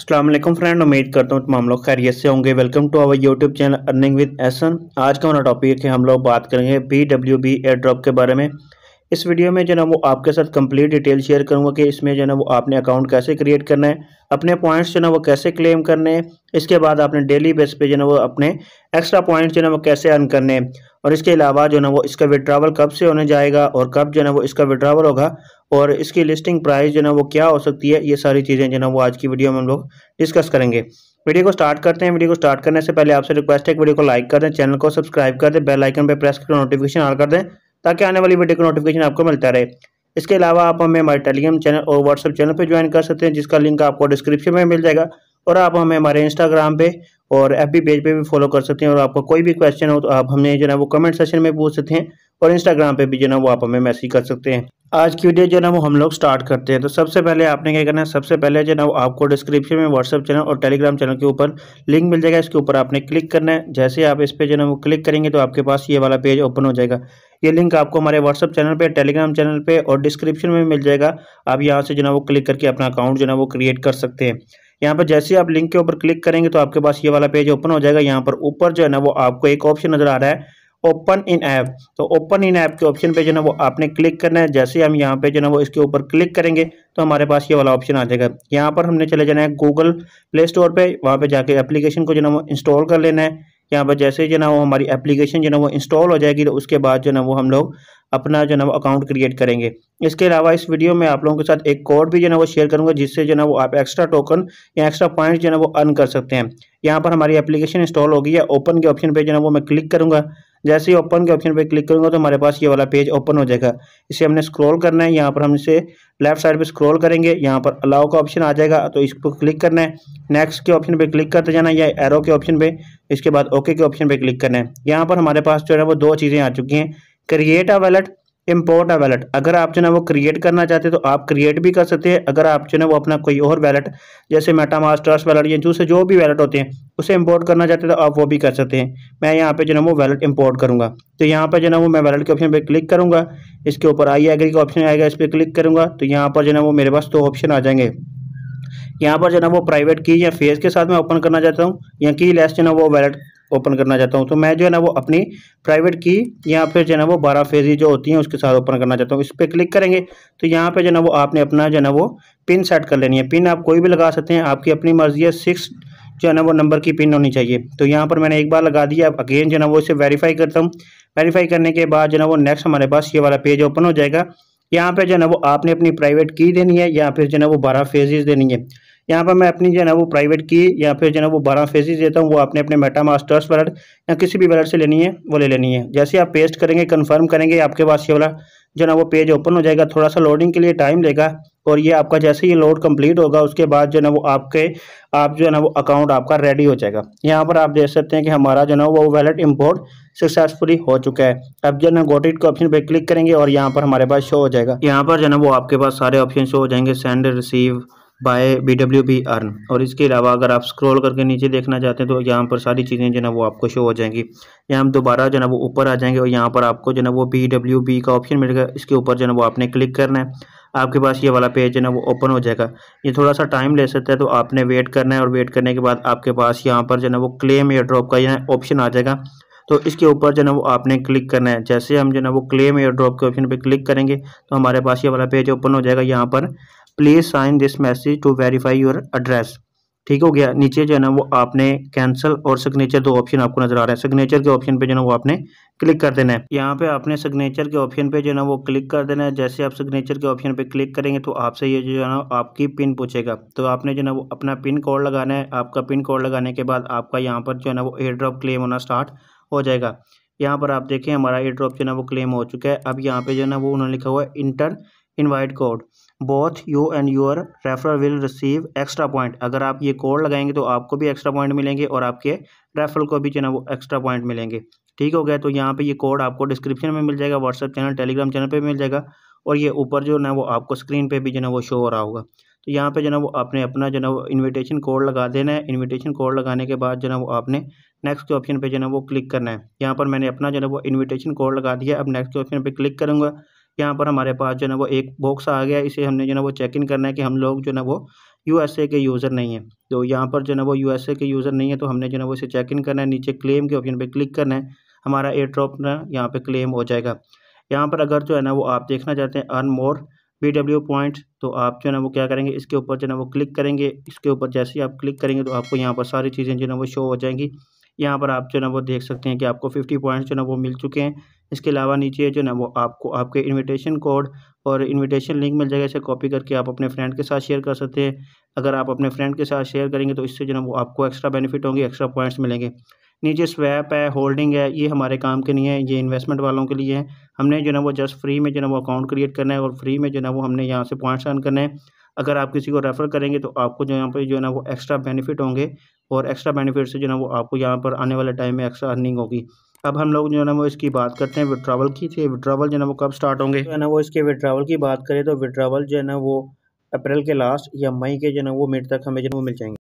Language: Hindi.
असलम फ्रेंड उम्मीद करता हूँ तमाम लोग खैरियत से होंगे welcome to our YouTube channel earning with एसन आज का हमारा टॉपिक है हम लोग बात करेंगे B W B airdrop के बारे में इस वीडियो में जो है वो आपके साथ कंप्लीट डिटेल शेयर करूंगा कि इसमें जो ना वो आपने अकाउंट कैसे क्रिएट करना है अपने पॉइंट्स जो ना वो कैसे क्लेम करने हैं इसके बाद आपने डेली बेस पे जो ना वो अपने एक्स्ट्रा पॉइंट्स जो ना वो कैसे अर्न करने और इसके अलावा जो ना वो इसका विड्रावल कब से होने जाएगा और कब जो ना वो इसका विड्रावल होगा और इसकी लिस्टिंग प्राइस जो ना वो क्या हो सकती है ये सारी चीज़ें जो ना वो आज की वीडियो में हम लोग डिस्कस करेंगे वीडियो को स्टार्ट करते हैं वीडियो को स्टार्ट करने से पहले आपसे रिक्वेस्ट है वीडियो को लाइक कर दें चैनल को सब्सक्राइब कर दें बेल आइकन पर प्रेस कर नोटिफिकेशन ऑन कर दें ताकि आने वाली वीडियो का नोटिफिकेशन आपको मिलता रहे इसके अलावा आप हमें हमारे टेलीग्राम चैनल और व्हाट्सअप चैनल पर ज्वाइन कर सकते हैं जिसका लिंक आपको डिस्क्रिप्शन में मिल जाएगा और आप हमें हमारे इंस्टाग्राम पे और एफ पेज पे भी फॉलो कर सकते हैं और आपका कोई भी क्वेश्चन हो तो आप हमें जो है वो कमेंट सेशन में पूछ सकते हैं और इंस्टाग्राम पे भी जो है वो आप हमें मैसेज कर सकते हैं आज की वीडियो जो है ना वो हम लोग स्टार्ट करते हैं तो सबसे पहले आपने क्या करना है सबसे पहले जो है ना वो आपको डिस्क्रिप्शन में व्हाट्सअप चैनल और टेलीग्राम चैनल के ऊपर लिंक मिल जाएगा इसके ऊपर आपने क्लिक करना है जैसे आप इस पर जो है ना वो क्लिक करेंगे तो आपके पास ये वाला पेज ओपन हो जाएगा ये लिंक आपको हमारे व्हाट्सअप चैनल पर टेलीग्राम चैनल पर और डिस्क्रिप्शन में मिल जाएगा आप यहाँ से जो है वो क्लिक करके अपना अकाउंट जो है वो क्रिएट कर सकते हैं यहाँ पर जैसे आप लिंक के ऊपर क्लिक करेंगे तो आपके पास ये वाला पेज ओपन हो जाएगा यहाँ पर ऊपर जो है ना वो आपको एक ऑप्शन नज़र आ रहा है ओपन इन ऐप तो ओपन इन ऐप के ऑप्शन पे जो ना वो आपने क्लिक करना है जैसे हम यहाँ पे जो ना वो इसके ऊपर क्लिक करेंगे तो हमारे पास ये वाला ऑप्शन आ जाएगा यहाँ पर हमने चले जाना है गूगल प्ले स्टोर पर वहाँ पर जाके एप्लीकेशन को जो ना वो इंस्टॉल कर लेना है यहाँ पर जैसे जो ना वो हमारी एप्लीकेशन जो ना वो इंस्टॉल हो जाएगी तो उसके बाद जो ना वो हम लोग अपना जो ना वो अकाउंट क्रिएट करेंगे इसके अलावा इस वीडियो में आप लोगों के साथ एक कोड भी जो ना वो शेयर करूंगा जिससे जो ना वो आप एक्स्ट्रा टोकन या एक्स्ट्रा पॉइंट जो ना वो अर्न कर सकते हैं यहाँ पर हमारी एप्लीकेशन इंस्टॉल होगी या ओपन के ऑप्शन पर जो ना वो मैं क्लिक करूँगा जैसे ही ओपन के ऑप्शन पर क्लिक करूँगा तो हमारे पास ये वाला पेज ओपन हो जाएगा इसे हमने स्क्रॉल करना है यहाँ पर हम इसे लेफ्ट साइड पर स्क्रॉल करेंगे यहाँ पर अलाउ का ऑप्शन आ जाएगा तो इस पर क्लिक करना है नेक्स्ट के ऑप्शन पर क्लिक करते जाना है या एरो के ऑप्शन पर इसके बाद ओके के ऑप्शन पर क्लिक करना है यहाँ पर हमारे पास जो है वो दो चीज़ें आ चुकी हैं create a wallet import a wallet अगर आप जो है वो क्रिएट करना चाहते हैं तो आप क्रिएट भी कर सकते हैं अगर आप जो है वो अपना कोई और वैलेट जैसे मेटा मास्टर्स वैलेट या जूसे जो भी वैलेट होते हैं उसे इम्पोर्ट करना चाहते हैं तो आप वो भी कर सकते हैं मैं यहाँ पे जो है वो वैलेट इम्पोर्ट करूँगा तो यहाँ पर जो है वो मैं वैलेट के ऑप्शन पर क्लिक करूँगा इसके ऊपर आई एग्री का ऑप्शन आएगा इस पर क्लिक करूँगा तो यहाँ पर जो है वो मेरे पास दो ऑप्शन आ जाएंगे यहाँ पर जो है वो प्राइवेट की या फेस के साथ मैं ओपन करना चाहता हूँ या की लेस जो है वो वैलेट ओपन करना चाहता हूँ तो मैं जो है ना वो अपनी प्राइवेट की या फिर जो है ना वो बारह फेजी जो होती हैं उसके साथ ओपन करना चाहता हूँ इस पर क्लिक करेंगे तो यहाँ पे जो है ना वो आपने अपना जो है ना वो पिन सेट कर लेनी है पिन आप कोई भी लगा सकते हैं आपकी अपनी मर्जी है सिक्स जो है ना वो नंबर की पिन होनी चाहिए तो यहाँ पर मैंने एक बार लगा दिया अब अगेन जो है ना वो इसे वेरीफाई करता हूँ वेरीफाई करने के बाद जो है ना वो नेक्स्ट हमारे पास ये वाला पेज ओपन हो जाएगा यहाँ पे जो है ना वो आपने अपनी प्राइवेट की देनी है या फिर जो है ना वो बारह फेजेज देनी है यहाँ पर मैं अपनी जो है ना वो प्राइवेट की या फिर जो है वो बारह फेजिज देता हूँ वो आपने अपने मेटा मास्टर्स वलट या किसी भी वलट से लेनी है वो ले लेनी है जैसे आप पेस्ट करेंगे कन्फर्म करेंगे आपके पास ये वाला जो ना वो पेज ओपन हो जाएगा थोड़ा सा लोडिंग के लिए टाइम लेगा और ये आपका जैसे ही लोड कंप्लीट होगा उसके बाद जो ना वो आपके आप जो है ना वो अकाउंट आपका रेडी हो जाएगा यहाँ पर आप देख सकते हैं कि हमारा जो ना वो वैलेट इम्पोर्ट सक्सेसफुली हो चुका है अब जो ना गोटेड के ऑप्शन पे क्लिक करेंगे और यहाँ पर हमारे पास शो हो जाएगा यहाँ पर जो है ना वो आपके पास सारे ऑप्शन शो हो जाएंगे send receive buy B W B earn और इसके अलावा अगर आप स्क्रॉल करके नीचे देखना चाहते हैं तो यहाँ पर सारी चीज़ें जो ना वो आपको शो हो जाएंगी यहाँ हम दोबारा जो ना वो ऊपर आ जाएंगे और यहाँ पर आपको जो ना वो बी डब्ल्यू बी का ऑप्शन मिलेगा इसके ऊपर जो ना वो आपने क्लिक करना है आपके पास ये वाला पेज जो है ना वो ओपन हो जाएगा ये थोड़ा सा टाइम ले सकता है तो आपने वेट करना है और वेट करने के बाद आपके पास यहाँ पर जो है ना वो क्लेम एयर ड्रॉप का यहाँ ऑप्शन आ जाएगा तो इसके ऊपर जो है वो आपने क्लिक करना है जैसे हम जो है वो क्लेम एयर ड्रॉप के ऑप्शन पर क्लिक करेंगे तो हमारे पास ये वाला पेज ओपन हो जाएगा यहाँ पर please sign this message to verify your address ठीक हो गया नीचे जो है ना वो आपने कैंसिल और सिग्नेचर दो ऑप्शन आपको नजर आ रहा है सिग्नेचर के ऑप्शन पे जो है वो आपने क्लिक कर देना है यहाँ पे आपने सिग्नेचर के ऑप्शन पे जो है ना वो क्लिक कर देना है जैसे आप सिग्नेचर के ऑप्शन पे क्लिक करेंगे तो आपसे ये जो है ना आपकी पिन पूछेगा तो आपने जो है ना वो अपना पिन कोड लगाना है आपका पिन कोड लगाने के बाद आपका यहाँ पर जो है ना वो एयर ड्रॉप क्लेम होना स्टार्ट हो जाएगा यहाँ पर आप देखें हमारा एयर ड्रॉप जो है ना वो क्लेम हो चुका है अब यहाँ पर जो है ना वो उन्होंने लिखा हुआ है enter invite code both you and your referral will receive extra point अगर आप ये कोड लगाएंगे तो आपको भी एक्स्ट्रा पॉइंट मिलेंगे और आपके रेफरल को भी जो है ना वो एक्स्ट्रा पॉइंट मिलेंगे ठीक हो गया तो यहाँ पे ये कोड आपको डिस्क्रिप्शन में मिल जाएगा व्हाट्सएप चैनल टेलीग्राम चैनल पे मिल जाएगा और ये ऊपर जो ना वो आपको स्क्रीन पे भी जो ना वो शो हो रहा होगा तो यहाँ पे जो ना वो आपने अपना जो ना वो इन्विटेशन कोड लगा देना है इन्विटेशन कोड लगाने के बाद जो ना वो आपने नेक्स्ट के ऑप्शन पर जो ना वो क्लिक करना है यहाँ पर मैंने अपना जो ना वो इन्विटेशन कोड लगा दिया अब नेक्स्ट के ऑप्शन पर क्लिक करूँगा यहाँ पर हमारे पास जो है ना वो एक बॉक्स आ गया इसे हमने जो है ना वो चेक इन करना है कि हम लोग जो है ना वो यूएसए के यूज़र नहीं है तो यहाँ पर जो है वो यूएसए के यूज़र नहीं है तो हमने जो है ना वो इसे चेक इन करना है नीचे क्लेम के ऑप्शन पर क्लिक करना है हमारा एयर ड्रॉप ना यहाँ पर क्लेम हो जाएगा यहाँ पर अगर जो है ना वो आप देखना चाहते हैं earn more B W point तो आप जो है ना वो क्या करेंगे इसके ऊपर जो है ना वो क्लिक करेंगे इसके ऊपर जैसे ही आप क्लिक करेंगे तो आपको यहाँ पर सारी चीज़ें जो है ना वो शो हो जाएंगी यहाँ पर आप जो है ना वो देख सकते हैं कि आपको फिफ्टी पॉइंट्स जो है ना वो मिल चुके हैं इसके अलावा नीचे जो ना वो आपको आपके इनविटेशन कोड और इनविटेशन लिंक मिल जाएगा इसे कॉपी करके आप अपने फ्रेंड के साथ शेयर कर सकते हैं अगर आप अपने फ्रेंड के साथ शेयर करेंगे तो इससे जो ना वो आपको एक्स्ट्रा बेनिफिट होंगे एक्स्ट्रा पॉइंट्स मिलेंगे नीचे स्वैप है होल्डिंग है ये हमारे काम के नहीं है ये इन्वेस्टमेंट वालों के लिए है हमने जो ना वो जस्ट फ्री में जो ना वो अकाउंट क्रिएट करना है और फ्री में जो ना वो हमने यहाँ से पॉइंट्स अर्न करना है अगर आप किसी को रेफ़र करेंगे तो आपको जो यहाँ पर जो है ना वो एक्स्ट्रा बेनिफिट होंगे और एक्स्ट्रा बेनिफिट से जो ना वो आपको यहाँ पर आने वाले टाइम में एक्स्ट्रा अर्निंग होगी अब हम लोग जो है ना वो इसकी बात करते हैं विड्रावल की थी तो विड्रावल जो है ना वो कब स्टार्ट होंगे जो तो है ना वो इसके विड्रावल की बात करें तो विड्रावल जो है ना वो अप्रैल के लास्ट या मई के जो है ना वो मिड तक हमें जो है वो मिल जाएंगे